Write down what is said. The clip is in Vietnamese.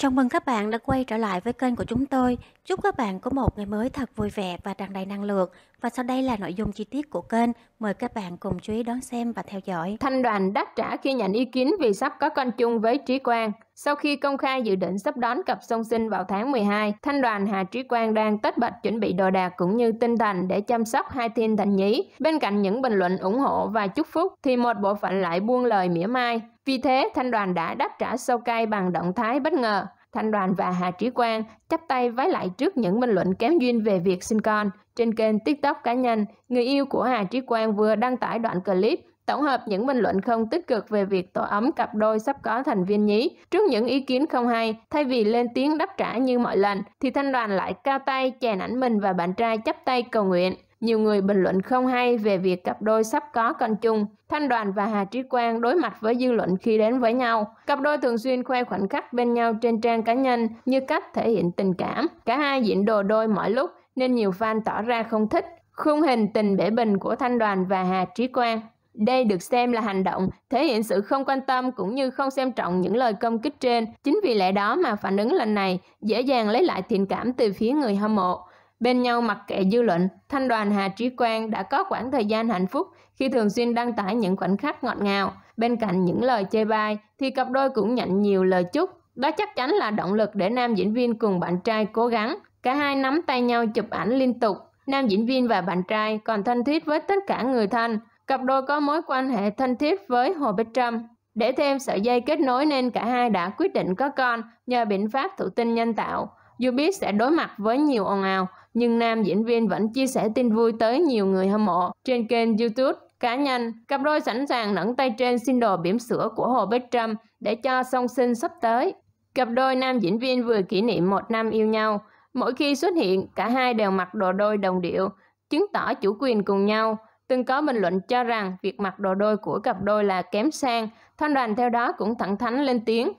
Chào mừng các bạn đã quay trở lại với kênh của chúng tôi. Chúc các bạn có một ngày mới thật vui vẻ và tràn đầy năng lượng. Và sau đây là nội dung chi tiết của kênh. Mời các bạn cùng chú ý đón xem và theo dõi. Thanh đoàn đáp trả khi nhận ý kiến vì sắp có con chung với Trí Quang. Sau khi công khai dự định sắp đón cặp song sinh vào tháng 12, Thanh đoàn Hà Trí Quang đang tất bật chuẩn bị đồ đạc cũng như tinh thần để chăm sóc hai thiên thành nhí. Bên cạnh những bình luận ủng hộ và chúc phúc thì một bộ phận lại buông lời mỉa mai. Vì thế, Thanh Đoàn đã đáp trả Sâu cay bằng động thái bất ngờ. Thanh Đoàn và Hà Trí Quang chắp tay vái lại trước những bình luận kém duyên về việc sinh con. Trên kênh TikTok cá nhân, người yêu của Hà Trí Quang vừa đăng tải đoạn clip tổng hợp những bình luận không tích cực về việc tổ ấm cặp đôi sắp có thành viên nhí. Trước những ý kiến không hay, thay vì lên tiếng đáp trả như mọi lần, thì Thanh Đoàn lại cao tay chèn ảnh mình và bạn trai chắp tay cầu nguyện. Nhiều người bình luận không hay về việc cặp đôi sắp có con chung. Thanh Đoàn và Hà Trí Quang đối mặt với dư luận khi đến với nhau. Cặp đôi thường xuyên khoe khoảnh khắc bên nhau trên trang cá nhân như cách thể hiện tình cảm. Cả hai diễn đồ đôi mọi lúc nên nhiều fan tỏ ra không thích. Khung hình tình bể bình của Thanh Đoàn và Hà Trí Quang đây được xem là hành động thể hiện sự không quan tâm cũng như không xem trọng những lời công kích trên. Chính vì lẽ đó mà phản ứng lần này dễ dàng lấy lại thiện cảm từ phía người hâm mộ. Bên nhau mặc kệ dư luận, thanh đoàn Hà Trí Quang đã có khoảng thời gian hạnh phúc khi thường xuyên đăng tải những khoảnh khắc ngọt ngào. Bên cạnh những lời chê bai thì cặp đôi cũng nhận nhiều lời chúc. Đó chắc chắn là động lực để nam diễn viên cùng bạn trai cố gắng. Cả hai nắm tay nhau chụp ảnh liên tục. Nam diễn viên và bạn trai còn thân thiết với tất cả người thân. Cặp đôi có mối quan hệ thân thiết với Hồ Bích Trâm. Để thêm sợi dây kết nối nên cả hai đã quyết định có con nhờ biện pháp thụ tinh nhân tạo. Dù biết sẽ đối mặt với nhiều ồn ào, nhưng nam diễn viên vẫn chia sẻ tin vui tới nhiều người hâm mộ trên kênh YouTube cá nhân. Cặp đôi sẵn sàng nâng tay trên xin đồ bỉm sữa của Hồ Bích Trâm để cho song sinh sắp tới. Cặp đôi nam diễn viên vừa kỷ niệm một năm yêu nhau. Mỗi khi xuất hiện, cả hai đều mặc đồ đôi đồng điệu, chứng tỏ chủ quyền cùng nhau. Từng có bình luận cho rằng việc mặc đồ đôi của cặp đôi là kém sang, thanh đoàn theo đó cũng thẳng thắn lên tiếng –